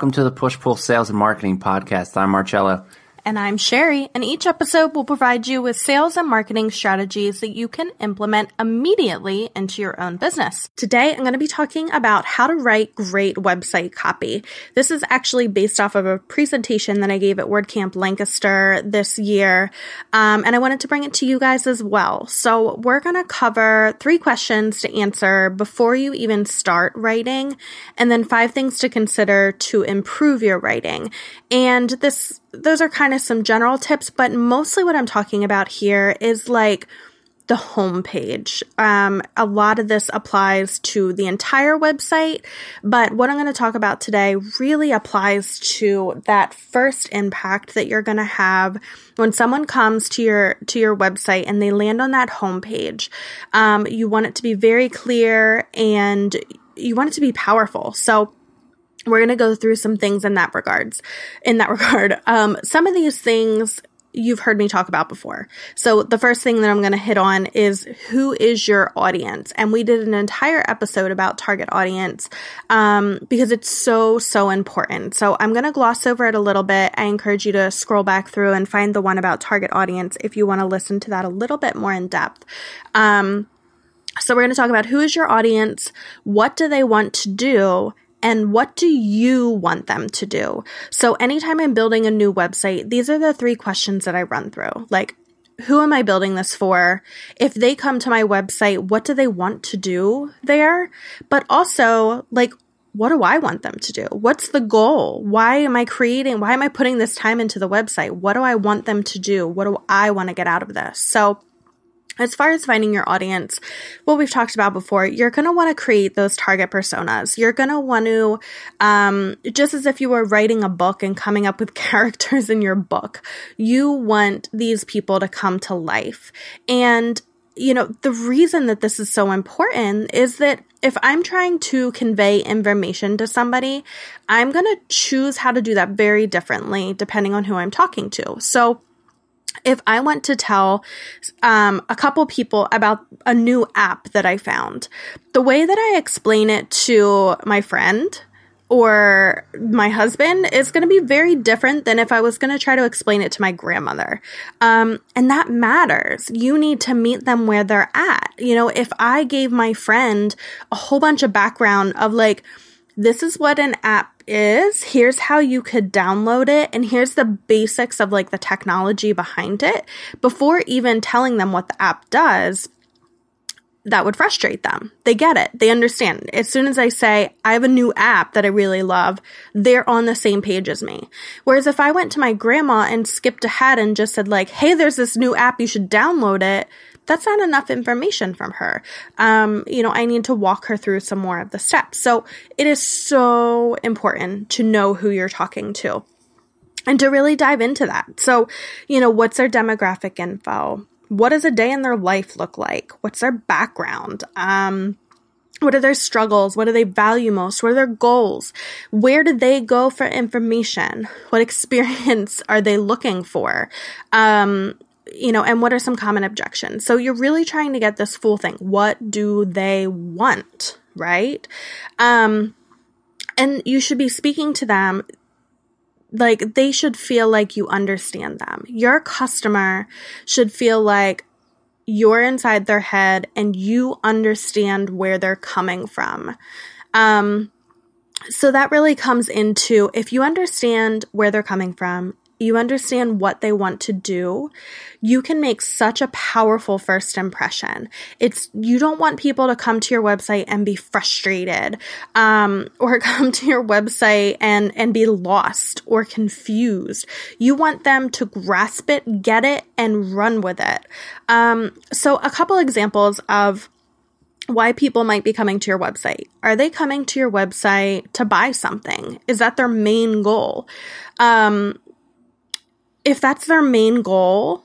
welcome to the Push Pull Sales and Marketing Podcast. I'm Marcella. And I'm Sherry. And each episode will provide you with sales and marketing strategies that you can implement immediately into your own business. Today, I'm going to be talking about how to write great website copy. This is actually based off of a presentation that I gave at WordCamp Lancaster this year, um, and I wanted to bring it to you guys as well. So, we're going to cover three questions to answer before you even start writing, and then five things to consider to improve your writing. And this those are kind of some general tips, but mostly what I'm talking about here is like the homepage. Um, a lot of this applies to the entire website, but what I'm going to talk about today really applies to that first impact that you're going to have when someone comes to your to your website and they land on that homepage. Um, you want it to be very clear and you want it to be powerful. So we're going to go through some things in that regards in that regard um, some of these things you've heard me talk about before. So, the first thing that I'm going to hit on is who is your audience? And we did an entire episode about target audience um, because it's so, so important. So, I'm going to gloss over it a little bit. I encourage you to scroll back through and find the one about target audience if you want to listen to that a little bit more in depth. Um, so, we're going to talk about who is your audience, what do they want to do, and what do you want them to do? So, anytime I'm building a new website, these are the three questions that I run through. Like, who am I building this for? If they come to my website, what do they want to do there? But also, like, what do I want them to do? What's the goal? Why am I creating? Why am I putting this time into the website? What do I want them to do? What do I want to get out of this? So, as far as finding your audience, what we've talked about before, you're going to want to create those target personas. You're going to want to, um, just as if you were writing a book and coming up with characters in your book, you want these people to come to life. And you know, the reason that this is so important is that if I'm trying to convey information to somebody, I'm going to choose how to do that very differently depending on who I'm talking to. So, if I want to tell um, a couple people about a new app that I found, the way that I explain it to my friend or my husband is going to be very different than if I was going to try to explain it to my grandmother. Um, and that matters. You need to meet them where they're at. You know, if I gave my friend a whole bunch of background of like, this is what an app is, here's how you could download it, and here's the basics of like the technology behind it before even telling them what the app does. That would frustrate them. They get it. They understand. As soon as I say, I have a new app that I really love, they're on the same page as me. Whereas if I went to my grandma and skipped ahead and just said, like, hey, there's this new app, you should download it, that's not enough information from her. Um, you know, I need to walk her through some more of the steps. So it is so important to know who you're talking to and to really dive into that. So, you know, what's their demographic info? What does a day in their life look like? What's their background? Um, what are their struggles? What do they value most? What are their goals? Where do they go for information? What experience are they looking for? Um, you know, and what are some common objections? So you're really trying to get this full thing. What do they want, right? Um, and you should be speaking to them like they should feel like you understand them. Your customer should feel like you're inside their head and you understand where they're coming from. Um, so that really comes into if you understand where they're coming from you understand what they want to do, you can make such a powerful first impression. It's you don't want people to come to your website and be frustrated, um, or come to your website and and be lost or confused. You want them to grasp it, get it, and run with it. Um, so, a couple examples of why people might be coming to your website. Are they coming to your website to buy something? Is that their main goal? Um, if that's their main goal,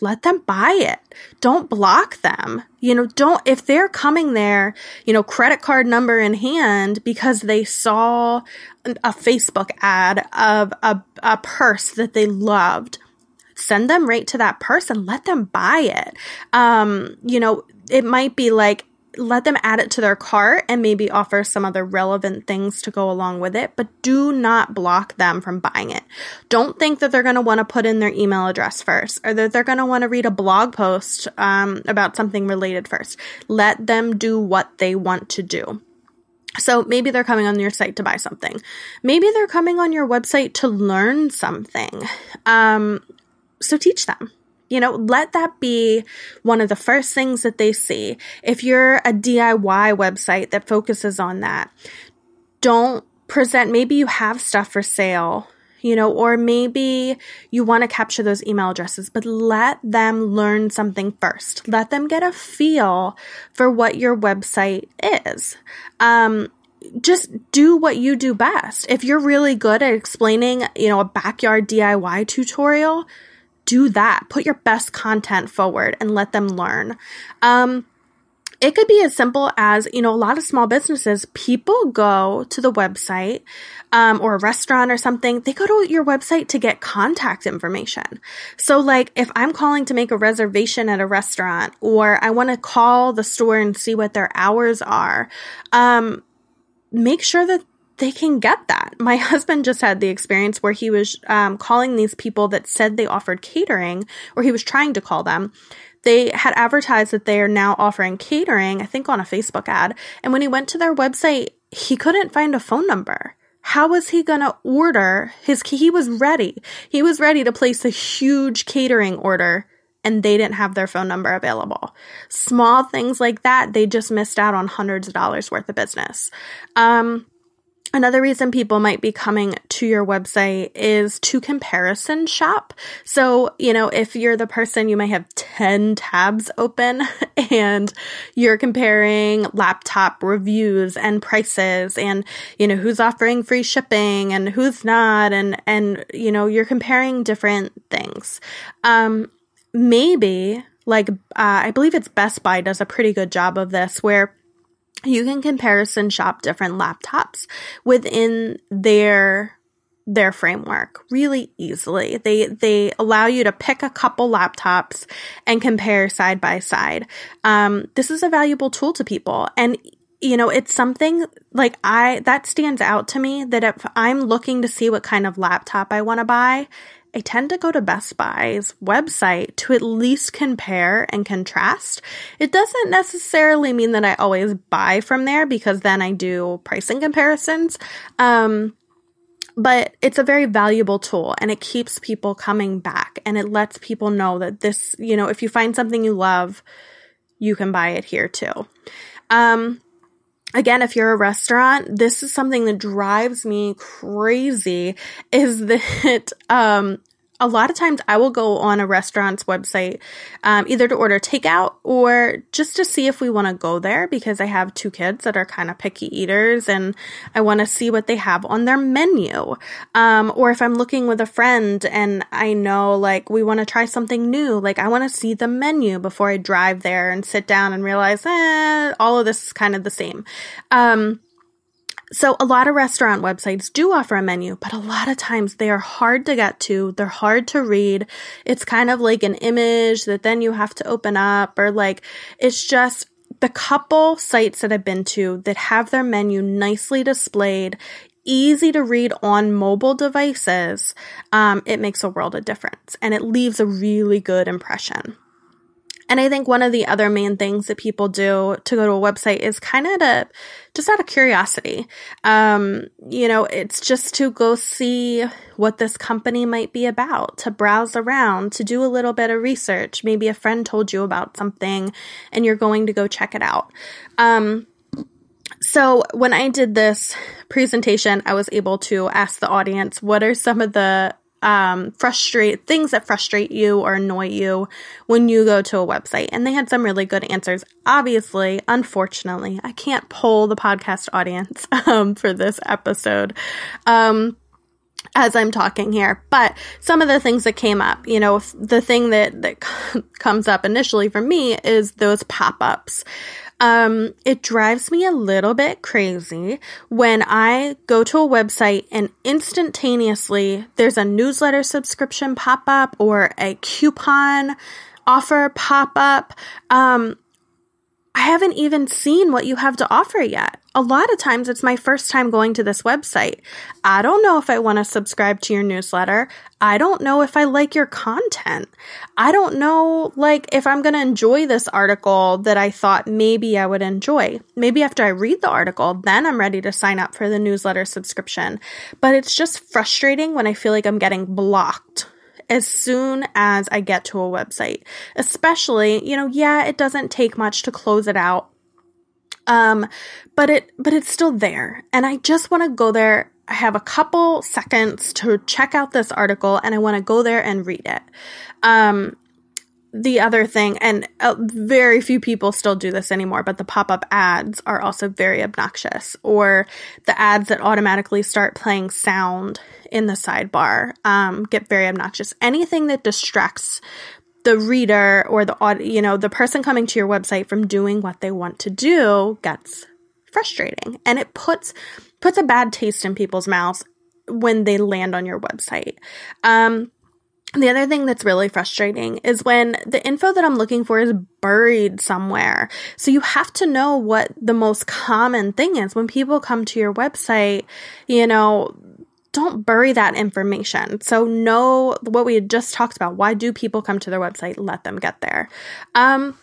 let them buy it. Don't block them. You know, don't, if they're coming there, you know, credit card number in hand because they saw a Facebook ad of a, a purse that they loved, send them right to that person. Let them buy it. Um, you know, it might be like, let them add it to their cart and maybe offer some other relevant things to go along with it, but do not block them from buying it. Don't think that they're going to want to put in their email address first or that they're going to want to read a blog post um, about something related first. Let them do what they want to do. So maybe they're coming on your site to buy something. Maybe they're coming on your website to learn something. Um, so teach them you know, let that be one of the first things that they see. If you're a DIY website that focuses on that, don't present, maybe you have stuff for sale you know, or maybe you want to capture those email addresses, but let them learn something first. Let them get a feel for what your website is. Um, just do what you do best. If you're really good at explaining, you know, a backyard DIY tutorial, do that. Put your best content forward and let them learn. Um, it could be as simple as you know a lot of small businesses people go to the website um, or a restaurant or something they go to your website to get contact information so like if i'm calling to make a reservation at a restaurant or i want to call the store and see what their hours are um, make sure that they can get that. My husband just had the experience where he was um, calling these people that said they offered catering, or he was trying to call them. They had advertised that they are now offering catering, I think on a Facebook ad. And when he went to their website, he couldn't find a phone number. How was he going to order his? He was ready. He was ready to place a huge catering order and they didn't have their phone number available. Small things like that, they just missed out on hundreds of dollars worth of business. Um, Another reason people might be coming to your website is to comparison shop. So, you know, if you're the person, you may have 10 tabs open and you're comparing laptop reviews and prices and, you know, who's offering free shipping and who's not. And, and, you know, you're comparing different things. Um, maybe like, uh, I believe it's Best Buy does a pretty good job of this where you can comparison shop different laptops within their their framework really easily. They they allow you to pick a couple laptops and compare side by side. Um, this is a valuable tool to people, and you know it's something like I that stands out to me that if I'm looking to see what kind of laptop I want to buy, I tend to go to Best Buy's website to at least compare and contrast. It doesn't necessarily mean that I always buy from there because then I do pricing comparisons. Um, but it's a very valuable tool and it keeps people coming back and it lets people know that this, you know, if you find something you love, you can buy it here too. Um, again if you're a restaurant this is something that drives me crazy is that um a lot of times I will go on a restaurant's website um, either to order takeout or just to see if we want to go there because I have two kids that are kind of picky eaters and I want to see what they have on their menu. Um, or if I'm looking with a friend and I know like we want to try something new, like I want to see the menu before I drive there and sit down and realize eh, all of this is kind of the same. Um, so, a lot of restaurant websites do offer a menu, but a lot of times they are hard to get to. They're hard to read. It's kind of like an image that then you have to open up, or like it's just the couple sites that I've been to that have their menu nicely displayed, easy to read on mobile devices, um, it makes a world of difference and it leaves a really good impression. And I think one of the other main things that people do to go to a website is kind of to just out of curiosity. Um, you know, it's just to go see what this company might be about, to browse around, to do a little bit of research. Maybe a friend told you about something and you're going to go check it out. Um, so, when I did this presentation, I was able to ask the audience what are some of the um, frustrate things that frustrate you or annoy you when you go to a website. And they had some really good answers. Obviously, unfortunately, I can't poll the podcast audience um, for this episode. Um, as I'm talking here, but some of the things that came up, you know, the thing that that comes up initially for me is those pop-ups. Um, it drives me a little bit crazy when I go to a website and instantaneously there's a newsletter subscription pop up or a coupon offer pop up. Um, I haven't even seen what you have to offer yet. A lot of times it's my first time going to this website. I don't know if I want to subscribe to your newsletter. I don't know if I like your content. I don't know like if I'm going to enjoy this article that I thought maybe I would enjoy. Maybe after I read the article, then I'm ready to sign up for the newsletter subscription. But it's just frustrating when I feel like I'm getting blocked as soon as I get to a website. Especially, you know, yeah, it doesn't take much to close it out. Um, but it but it's still there. And I just want to go there. I have a couple seconds to check out this article and I want to go there and read it. Um, the other thing, and uh, very few people still do this anymore, but the pop up ads are also very obnoxious, or the ads that automatically start playing sound in the sidebar um, get very obnoxious. Anything that distracts the reader or the you know the person coming to your website from doing what they want to do gets frustrating and it puts puts a bad taste in people's mouths when they land on your website um the other thing that's really frustrating is when the info that I'm looking for is buried somewhere. So you have to know what the most common thing is. When people come to your website, you know, don't bury that information. So know what we just talked about. Why do people come to their website? Let them get there. Um,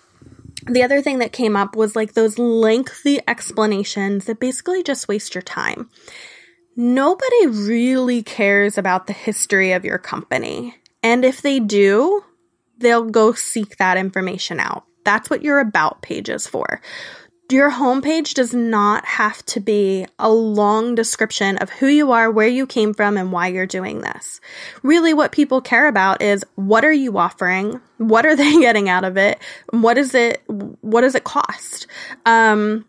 the other thing that came up was like those lengthy explanations that basically just waste your time. Nobody really cares about the history of your company. And if they do, they'll go seek that information out. That's what your about page is for. Your homepage does not have to be a long description of who you are, where you came from, and why you're doing this. Really, what people care about is what are you offering? What are they getting out of it? What is it? What does it cost? Um,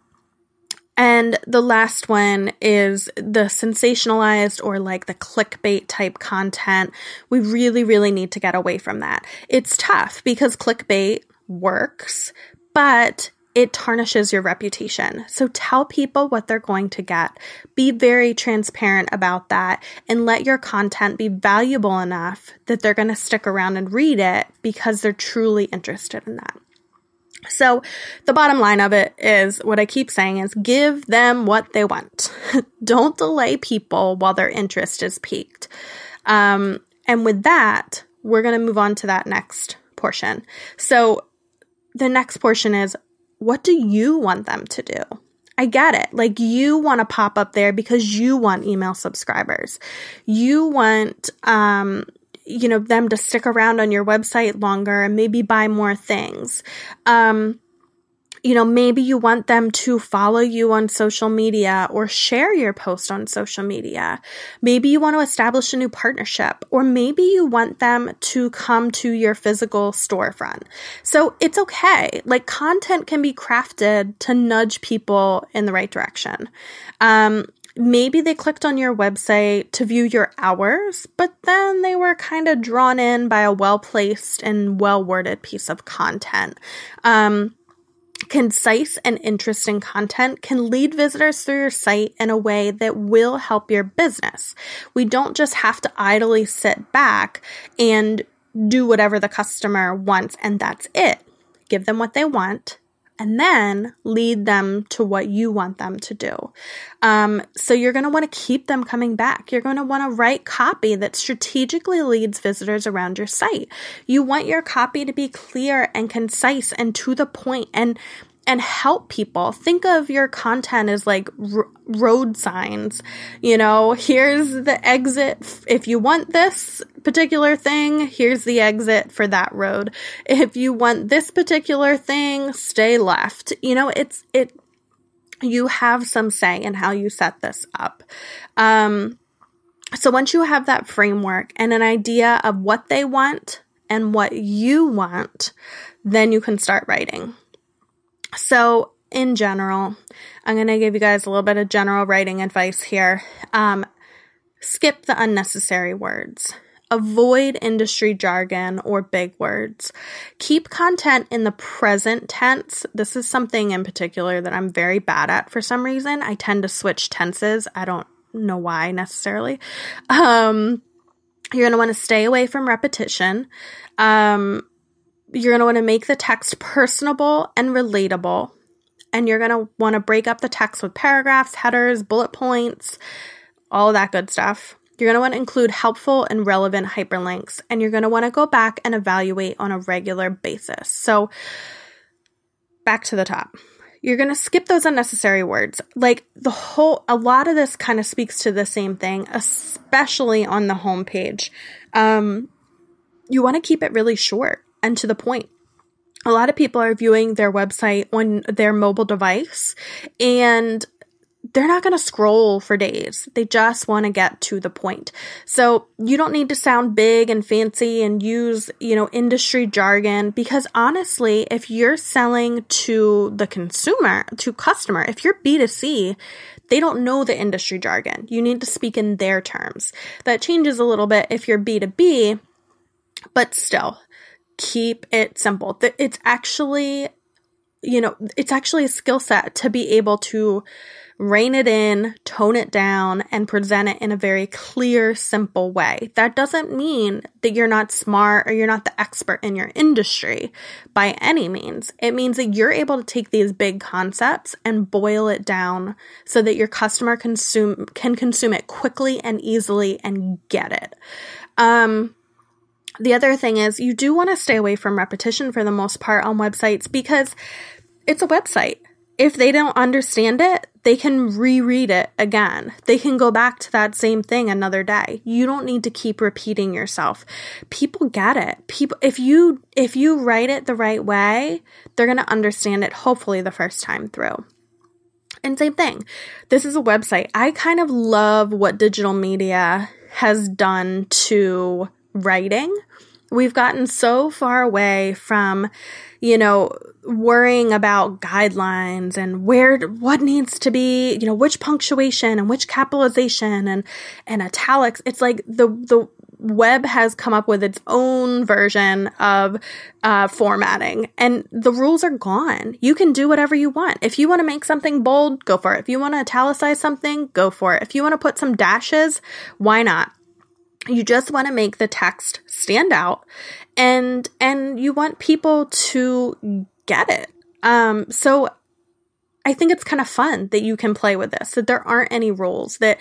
and the last one is the sensationalized or like the clickbait type content. We really, really need to get away from that. It's tough because clickbait works, but it tarnishes your reputation. So tell people what they're going to get. Be very transparent about that and let your content be valuable enough that they're going to stick around and read it because they're truly interested in that. So, the bottom line of it is what I keep saying is give them what they want. Don't delay people while their interest is peaked. Um, and with that, we're going to move on to that next portion. So, the next portion is what do you want them to do? I get it. Like, you want to pop up there because you want email subscribers. You want, um, you know them to stick around on your website longer and maybe buy more things um, you know maybe you want them to follow you on social media or share your post on social media maybe you want to establish a new partnership or maybe you want them to come to your physical storefront so it's okay like content can be crafted to nudge people in the right direction um, maybe they clicked on your website to view your hours, but then they were kind of drawn in by a well placed and well worded piece of content. Um, concise and interesting content can lead visitors through your site in a way that will help your business. We don't just have to idly sit back and do whatever the customer wants and that's it. Give them what they want, and then lead them to what you want them to do. Um, so you're going to want to keep them coming back. You're going to want to write copy that strategically leads visitors around your site. You want your copy to be clear and concise and to the point and and help people. Think of your content as like r- road signs. You know, here's the exit. If you want this particular thing, here's the exit for that road. If you want this particular thing, stay left. You know, it's, it, you have some say in how you set this up. Um, so once you have that framework and an idea of what they want and what you want, then you can start writing. So, in general, I'm going to give you guys a little bit of general writing advice here. Um, skip the unnecessary words. Avoid industry jargon or big words. Keep content in the present tense. This is something in particular that I'm very bad at for some reason. I tend to switch tenses. I don't know why necessarily. Um, you're going to want to stay away from repetition. Um, you're going to want to make the text personable and relatable. And you're going to want to break up the text with paragraphs, headers, bullet points, all that good stuff. You're going to want to include helpful and relevant hyperlinks, and you're going to want to go back and evaluate on a regular basis. So, back to the top. You're going to skip those unnecessary words. Like the whole, a lot of this kind of speaks to the same thing, especially on the homepage. Um, you want to keep it really short and to the point. A lot of people are viewing their website on their mobile device and they're not going to scroll for days. They just want to get to the point. So you don't need to sound big and fancy and use, you know, industry jargon because honestly, if you're selling to the consumer, to customer, if you're B2C, they don't know the industry jargon. You need to speak in their terms. That changes a little bit if you're B2B, but still, keep it simple. It's actually, you know, it's actually a skill set to be able to rein it in, tone it down, and present it in a very clear, simple way. That doesn't mean that you're not smart or you're not the expert in your industry by any means. It means that you're able to take these big concepts and boil it down so that your customer consume can consume it quickly and easily and get it. Um, the other thing is, you do want to stay away from repetition for the most part on websites because it's a website. If they don't understand it, they can reread it again. They can go back to that same thing another day. You don't need to keep repeating yourself. People get it. People if you if you write it the right way, they're going to understand it hopefully the first time through. And same thing. This is a website. I kind of love what digital media has done to writing. We've gotten so far away from, you know, worrying about guidelines and where what needs to be, you know, which punctuation and which capitalization and and italics. It's like the the web has come up with its own version of uh, formatting and the rules are gone you can do whatever you want if you want to make something bold go for it if you want to italicize something go for it if you want to put some dashes why not you just want to make the text stand out and and you want people to get it um so I think it's kind of fun that you can play with this, that there aren't any rules, that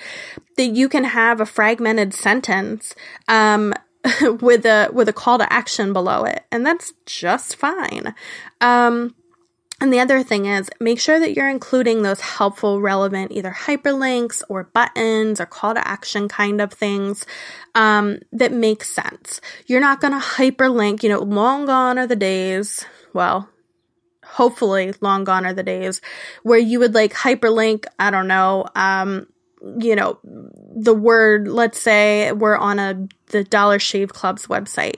that you can have a fragmented sentence um, with a with a call to action below it, and that's just fine. Um, and the other thing is, make sure that you're including those helpful, relevant either hyperlinks or buttons or call to action kind of things um, that make sense. You're not going to hyperlink, you know, long gone are the days, well, hopefully long gone are the days where you would like hyperlink, I don't know, um, you know, the word, let's say we're on a the Dollar Shave Club's website.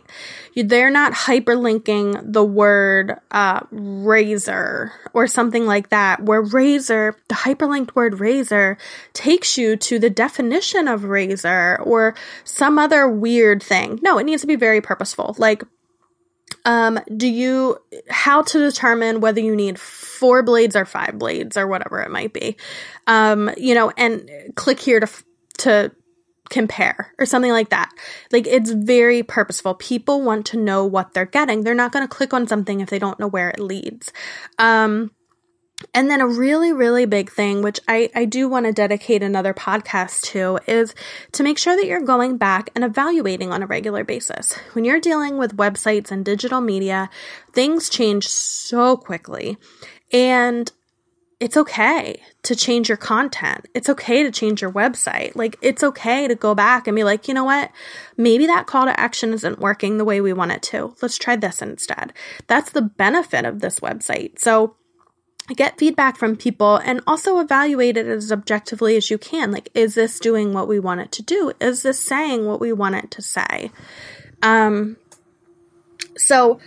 They're not hyperlinking the word uh, razor or something like that, where razor, the hyperlinked word razor, takes you to the definition of razor or some other weird thing. No, it needs to be very purposeful. Like, um, do you, how to determine whether you need four blades or five blades or whatever it might be? Um, you know, and click here to, to, compare or something like that. Like it's very purposeful. People want to know what they're getting. They're not going to click on something if they don't know where it leads. Um, and then a really, really big thing, which I, I do want to dedicate another podcast to, is to make sure that you're going back and evaluating on a regular basis. When you're dealing with websites and digital media, things change so quickly. And it's okay to change your content. It's okay to change your website. Like, it's okay to go back and be like, you know what? Maybe that call to action isn't working the way we want it to. Let's try this instead. That's the benefit of this website. So, get feedback from people and also evaluate it as objectively as you can. Like, is this doing what we want it to do? Is this saying what we want it to say? Um, so,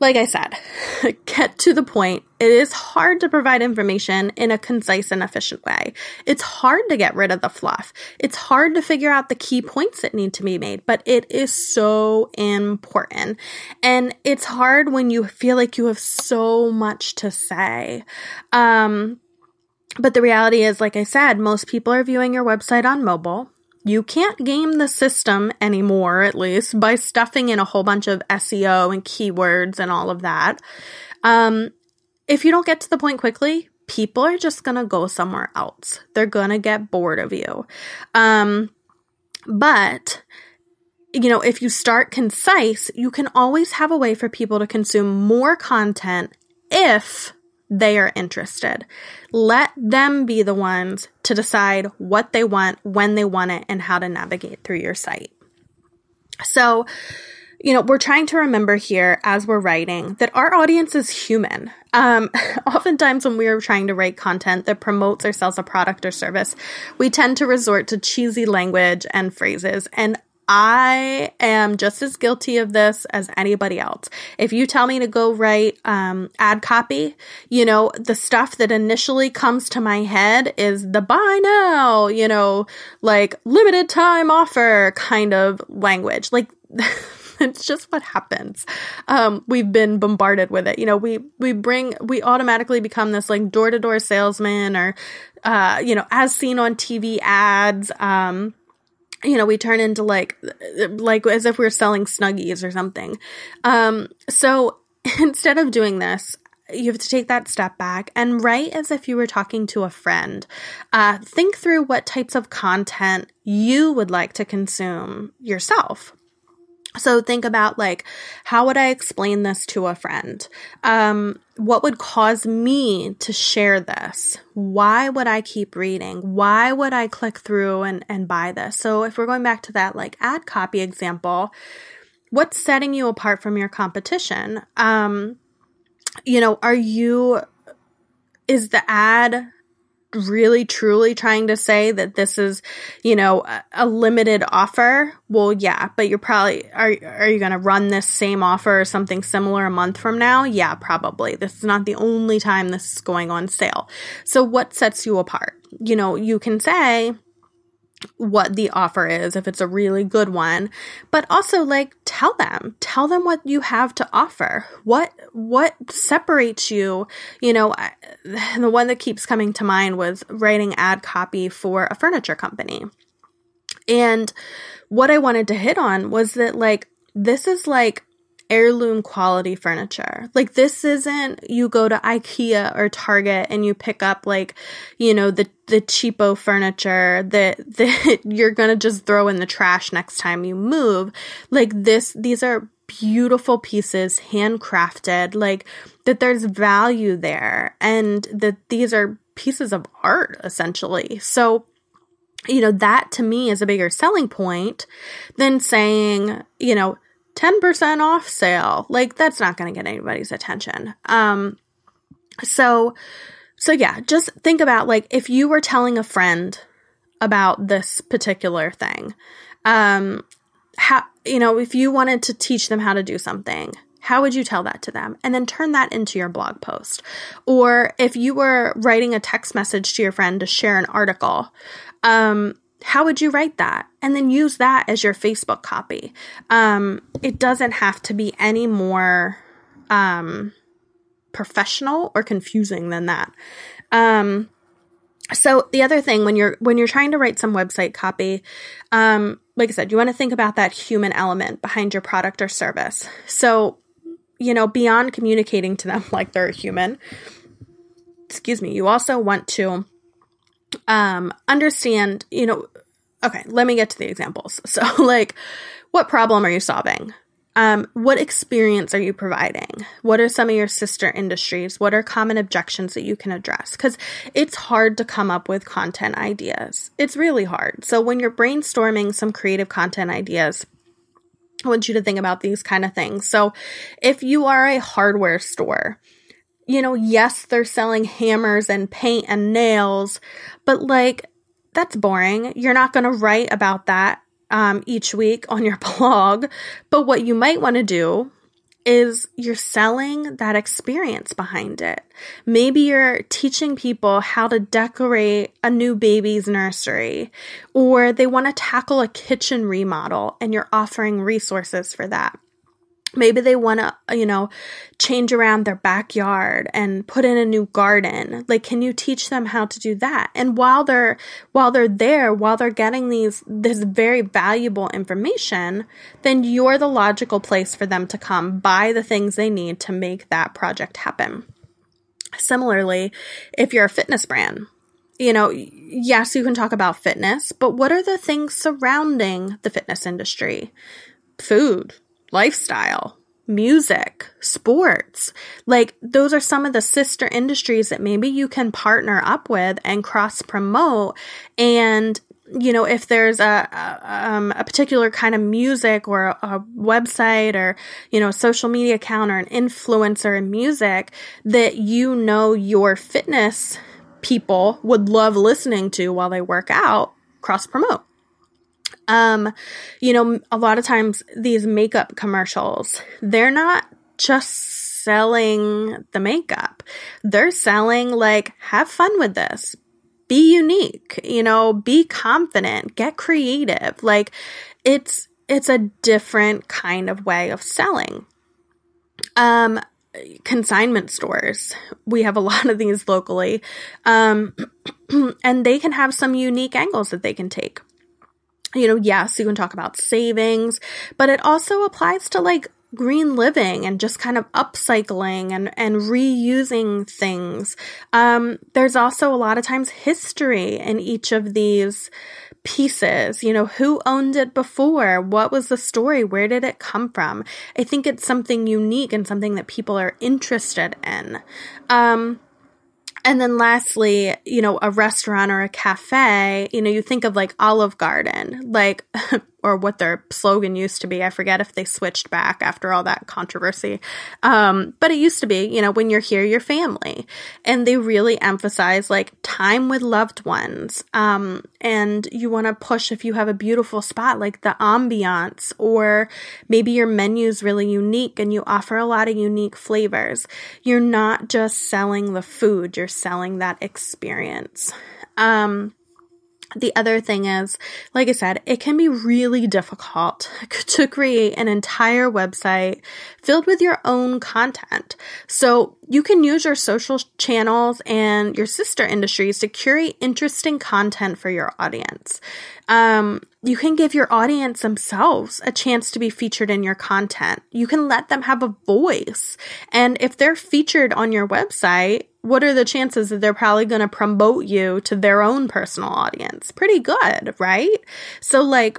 like I said, get to the point. It is hard to provide information in a concise and efficient way. It's hard to get rid of the fluff. It's hard to figure out the key points that need to be made, but it is so important. And it's hard when you feel like you have so much to say. Um, but the reality is, like I said, most people are viewing your website on mobile you can't game the system anymore, at least, by stuffing in a whole bunch of SEO and keywords and all of that. Um, if you don't get to the point quickly, people are just going to go somewhere else. They're going to get bored of you. Um, but you know, if you start concise, you can always have a way for people to consume more content if they are interested. Let them be the ones to decide what they want, when they want it, and how to navigate through your site. So, you know, we're trying to remember here as we're writing that our audience is human. Um, oftentimes, when we are trying to write content that promotes or sells a product or service, we tend to resort to cheesy language and phrases. And I am just as guilty of this as anybody else. If you tell me to go write um, ad copy, you know, the stuff that initially comes to my head is the buy now, you know, like limited time offer kind of language. Like, it's just what happens. Um, we've been bombarded with it. You know, we we bring we automatically become this like door to door salesman or, uh, you know, as seen on TV ads. Um, you know we turn into like like as if we are selling snuggies or something um so instead of doing this you have to take that step back and write as if you were talking to a friend. Uh, think through what types of content you would like to consume yourself. So think about like, how would I explain this to a friend? Um, what would cause me to share this? Why would I keep reading? Why would I click through and, and buy this? So if we're going back to that like ad copy example, what's setting you apart from your competition? Um, you know, are you, is the ad really truly trying to say that this is you know a, a limited offer well yeah but you're probably are, are you going to run this same offer or something similar a month from now yeah probably this is not the only time this is going on sale so what sets you apart you know you can say what the offer is if it's a really good one but also like tell them tell them what you have to offer what what separates you you know the one that keeps coming to mind was writing ad copy for a furniture company and what i wanted to hit on was that like this is like heirloom quality furniture. Like this isn't you go to IKEA or Target and you pick up like, you know, the the cheapo furniture that that you're going to just throw in the trash next time you move. Like this these are beautiful pieces handcrafted like that there's value there and that these are pieces of art essentially. So you know, that to me is a bigger selling point than saying, you know, 10% off sale. Like that's not going to get anybody's attention. Um so so yeah, just think about like if you were telling a friend about this particular thing. Um how you know, if you wanted to teach them how to do something, how would you tell that to them? And then turn that into your blog post. Or if you were writing a text message to your friend to share an article, um how would you write that? And then use that as your Facebook copy. Um, it doesn't have to be any more um, professional or confusing than that. Um, so the other thing when you're when you're trying to write some website copy, um, like I said, you want to think about that human element behind your product or service. So you know beyond communicating to them like they're a human, excuse me, you also want to um, understand, you know, okay, let me get to the examples. So, like, what problem are you solving? Um, what experience are you providing? What are some of your sister industries? What are common objections that you can address? Because it's hard to come up with content ideas. It's really hard. So, when you're brainstorming some creative content ideas, I want you to think about these kind of things. So, if you are a hardware store, you know, yes, they're selling hammers and paint and nails, but like, that's boring. You're not going to write about that um, each week on your blog. But what you might want to do is you're selling that experience behind it. Maybe you're teaching people how to decorate a new baby's nursery, or they want to tackle a kitchen remodel and you're offering resources for that maybe they want to you know change around their backyard and put in a new garden like can you teach them how to do that and while they're while they're there while they're getting these this very valuable information then you're the logical place for them to come buy the things they need to make that project happen similarly if you're a fitness brand you know, yes, you can talk about fitness, but what are the things surrounding the fitness industry? Food, lifestyle, music, sports. Like those are some of the sister industries that maybe you can partner up with and cross promote and you know if there's a a, um, a particular kind of music or a, a, website or you know a social media account or an influencer in music that you know your fitness people would love listening to while they work out cross promote um, you know, a lot of times these makeup commercials, they're not just selling the makeup. They're selling like have fun with this. Be unique, you know, be confident, get creative. Like it's it's a different kind of way of selling. Um consignment stores. We have a lot of these locally. Um, and they can have some unique angles that they can take you know, yes, you can talk about savings, but it also applies to like green living and just kind of upcycling and, and reusing things. Um, there's also a lot of times history in each of these pieces. You know, who owned it before? What was the story? Where did it come from? I think it's something unique and something that people are interested in. Um, and then lastly, you know, a restaurant or a cafe, you know, you think of like Olive Garden. Like or what their slogan used to be. I forget if they switched back after all that controversy. Um, but it used to be, you know, when you're here, your family. And they really emphasize like time with loved ones. Um, and you want to push if you have a beautiful spot, like the ambiance, or maybe your menu is really unique and you offer a lot of unique flavors. You're not just selling the food, you're selling that experience. Um, the other thing is, like I said, it can be really difficult to create an entire website filled with your own content. So you can use your social channels and your sister industries to curate interesting content for your audience. Um, you can give your audience themselves a chance to be featured in your content. You can let them have a voice. And if they're featured on your website, what are the chances that they're probably going to promote you to their own personal audience? Pretty good, right? So, like,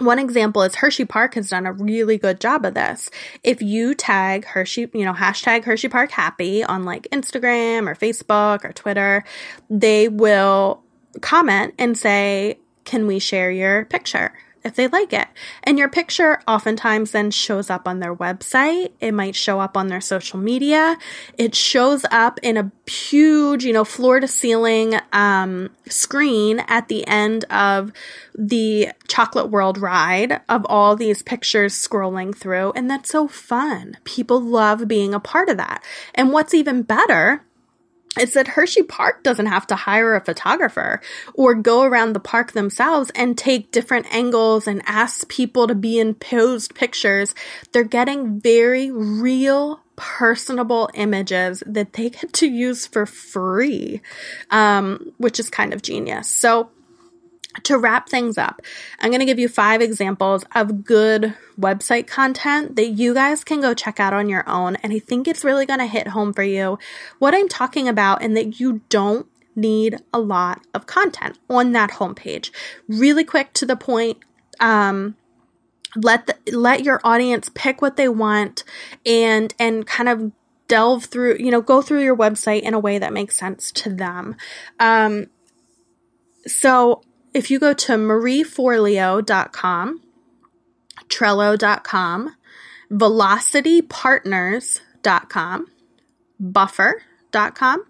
one example is Hershey Park has done a really good job of this. If you tag Hershey, you know, hashtag Hershey Park happy on like Instagram or Facebook or Twitter, they will comment and say, can we share your picture if they like it? And your picture oftentimes then shows up on their website. It might show up on their social media. It shows up in a huge, you know, floor to ceiling um, screen at the end of the Chocolate World ride of all these pictures scrolling through. And that's so fun. People love being a part of that. And what's even better it's that Hershey Park doesn't have to hire a photographer or go around the park themselves and take different angles and ask people to be in posed pictures. They're getting very real, personable images that they get to use for free, um, which is kind of genius. So, to wrap things up, I'm going to give you five examples of good website content that you guys can go check out on your own. And I think it's really going to hit home for you what I'm talking about and that you don't need a lot of content on that homepage. Really quick to the point. Um, let the, let your audience pick what they want and and kind of delve through you know go through your website in a way that makes sense to them um so if you go to marieforleo.com, trello.com, velocitypartners.com, buffer.com,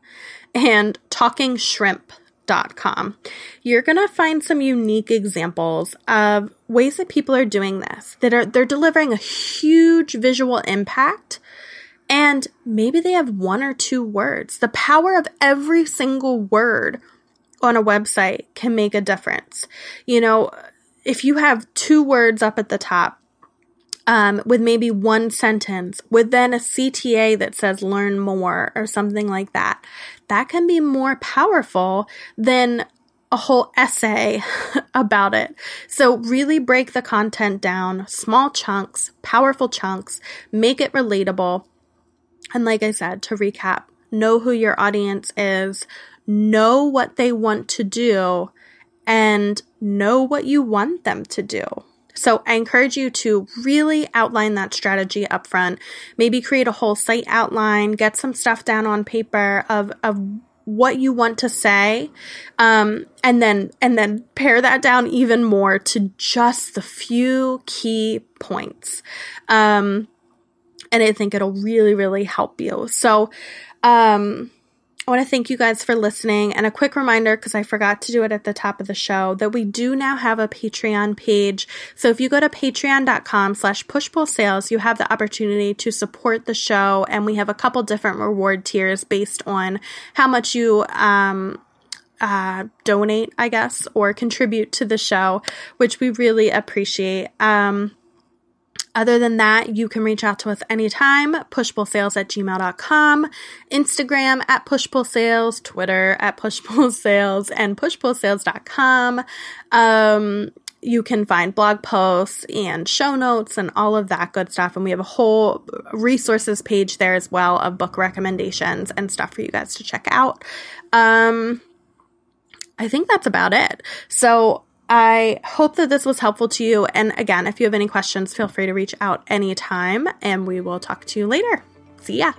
and talkingshrimp.com, you're going to find some unique examples of ways that people are doing this that are they're delivering a huge visual impact and maybe they have one or two words. The power of every single word on a website can make a difference. You know, if you have two words up at the top, um, with maybe one sentence, with then a CTA that says learn more or something like that, that can be more powerful than a whole essay about it. So, really break the content down, small chunks, powerful chunks, make it relatable. And, like I said, to recap, know who your audience is, know what they want to do and know what you want them to do. So I encourage you to really outline that strategy up front. Maybe create a whole site outline, get some stuff down on paper of, of what you want to say um, and then and then pare that down even more to just the few key points um, and i think it'll really really help you so um, I want to thank you guys for listening. And a quick reminder, because I forgot to do it at the top of the show, that we do now have a Patreon page. So if you go to patreon.com slash pushpullsales, you have the opportunity to support the show. And we have a couple different reward tiers based on how much you, um, uh, donate, I guess, or contribute to the show, which we really appreciate. Um, other than that, you can reach out to us anytime, pushpullsales at gmail.com, Instagram at pushpullsales, Twitter at pushpullsales, and pushpullsales.com. Um, you can find blog posts and show notes and all of that good stuff. And we have a whole resources page there as well of book recommendations and stuff for you guys to check out. Um, I think that's about it. So I hope that this was helpful to you. And again, if you have any questions, feel free to reach out anytime and we will talk to you later. See ya.